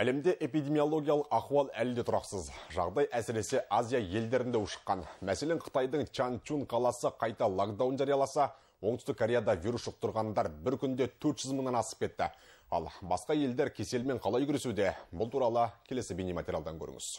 әлемде эпидемиологиялық ахуал әлі де тұрақсыз жағдай әсіресе азия елдерінде ушыққан мәселен қытайдың чанчун қаласы қайта локдаун жарияласа оңтүстік кореяда вирус жұқтырғандар бір күнде 400 жүз мыңнан асып кетті ал басқа елдер кеселмен қалай күресуде бұл туралы келесі бейнематериалдан көріңіз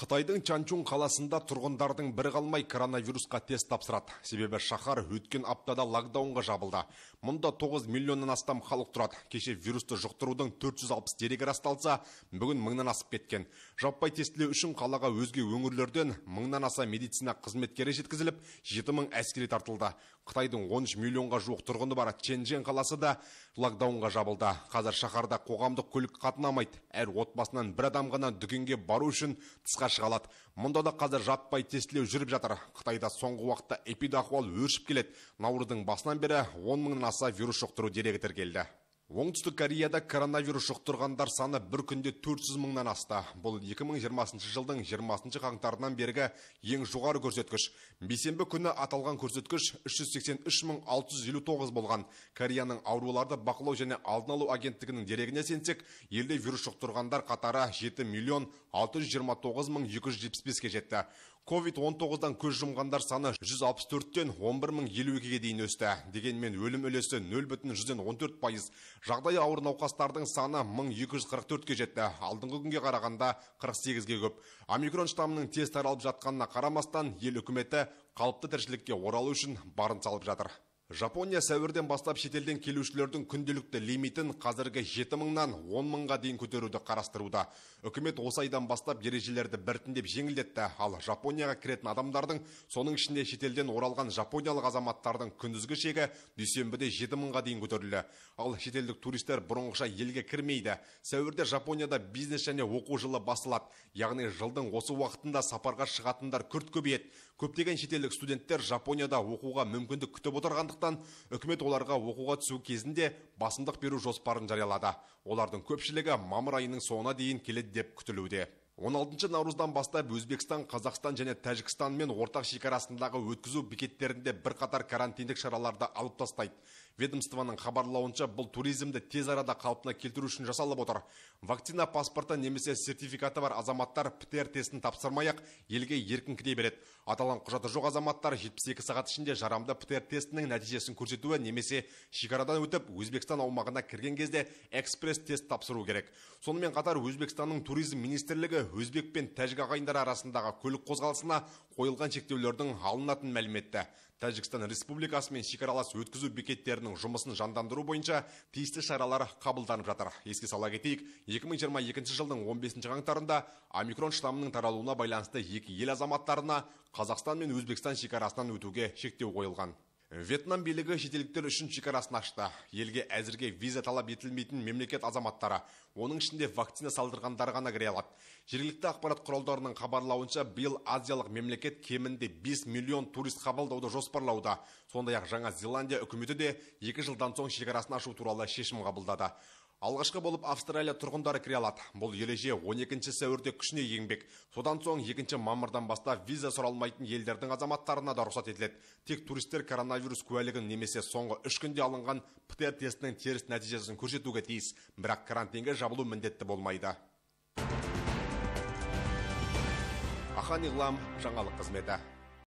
Қытайдың Чанчун қаласында тұрғындардың бір қалмай коронавирусқа тест тапсырады. Себебі шахар өткен аптада локдаунға жабылды. Мұнда 9 миллионнан астам халық тұрады. Кеше вирусты жұқтырудың 460 дерегі расталса, бүгін мыңнан асып кеткен. Жаппай тестілеу үшін қалаға өзге өңірлерден мыңнан аса медицина қызметкері жеткізіліп, 7000 әскери тартылды. Қытайдың 13 миллионға жуық тұрғыны бар Ченжен қаласы да локдаунға жабылды қазір шаһарда қоғамдық көлік қатынамайды әр отбасынан бір адам ғана дүкенге бару үшін тысқа шыға алады мұнда да қазір жаппай тестілеу жүріп жатыр қытайда соңғы уақытта эпидахуал өршіп келеді наурыздың басынан бері он мыңнан аса вирус жұқтыру дерегі тіркелді оңтүстік кореяда коронавирус жұқтырғандар саны бір күнде 400 мыңнан асты бұл 2020 жылдың 20 қаңтарынан бергі ең жоғары көрсеткіш Бесенбі күні аталған көрсеткіш 659 болған кореяның ауруларды бақылау және алдын алу агенттігінің дерегіне сенсек елде вирус жұқтырғандар қатары 7 миллион 629 275-ке жетті COVID-19-дан көз жұмғандар саны 164-тен 11.052-ге дейін өсті. Дегенмен өлім үлесі 0,14 пайыз. Жағдай ауыр науқастардың саны 1244-ке жетті алдыңғы күнге қарағанда 48-ге көп омикрон штаммының тез таралып жатқанына қарамастан ел үкіметі қалыпты тіршілікке оралу үшін барын салып жатыр жапония сәуірден бастап шетелден келушілердің күнделікті лимитін қазіргі жеті мыңнан он мыңға дейін көтеруді қарастыруда үкімет осы айдан бастап ережелерді біртіндеп жеңілдетті ал жапонияға кіретін адамдардың соның ішінде шетелден оралған жапониялық азаматтардың күндізгі шегі дүйсенбіде жеті мыңға дейін көтерілді ал шетелдік туристер бұрынғыша елге кірмейді сәуірде жапонияда бизнес және оқу жылы басталады яғни жылдың осы уақытында сапарға шығатындар күрт көбейеді көптеген шетелдік студенттер жапонияда оқуға мүмкіндік күтіп отырғанды болғандықтан үкімет оларға оқуға түсу кезінде басымдық беру жоспарын жариялады олардың көпшілігі мамыр айының соңына дейін келеді деп күтілуде 16 наурыздан бастап өзбекстан қазақстан және тәжікстанмен ортақ шекарасындағы өткізу бекеттерінде бірқатар карантиндік шараларды алып тастайды ведомствоның хабарлауынша бұл туризмді тез арада қалпына келтіру үшін жасалып отыр вакцина паспорты немесе сертификаты бар азаматтар птр тестін тапсырмай ақ елге еркін кіре береді аталған құжаты жоқ азаматтар 72 сағат ішінде жарамды птр тестінің нәтижесін көрсетуі немесе шекарадан өтіп өзбекстан аумағына кірген кезде экспресс тест тапсыру керек сонымен қатар өзбекстанның туризм министрлігі өзбек пен тәжік ағайындар арасындағы көлік қозғалысына қойылған шектеулердің алынатынын мәлім етті тәжікстан республикасымен шекаралас өткізу бекеттерінің жұмысын жандандыру бойынша тиісті шаралар қабылданып жатыр еске сала кетейік 2022 жылдың 15 қаңтарында омикрон штаммының таралуына байланысты екі ел азаматтарына қазақстан мен өзбекстан шекарасынан өтуге шектеу қойылған вьетнам билігі шетелдіктер үшін шекарасын ашты елге әзірге виза талап етілмейтін мемлекет азаматтары оның ішінде вакцина салдырғандар ғана кіре алады жергілікті ақпарат құралдарының хабарлауынша биыл азиялық мемлекет кемінде 5 миллион турист қабылдауды жоспарлауда сондай ақ жаңа зеландия үкіметі де екі жылдан соң шекарасын ашу туралы шешім қабылдады алғашқы болып австралия тұрғындары кіре алады бұл ереже 12 сәуірде күшіне еңбек. содан соң екінші мамырдан бастап виза сұралмайтын елдердің азаматтарына да рұқсат етіледі тек туристер коронавирус куәлігін немесе соңғы үш күнде алынған птр тестінің теріс нәтижесін көрсетуге тиіс бірақ карантинге жабылу міндетті болмайды ахан иғлам жаңалық қызметі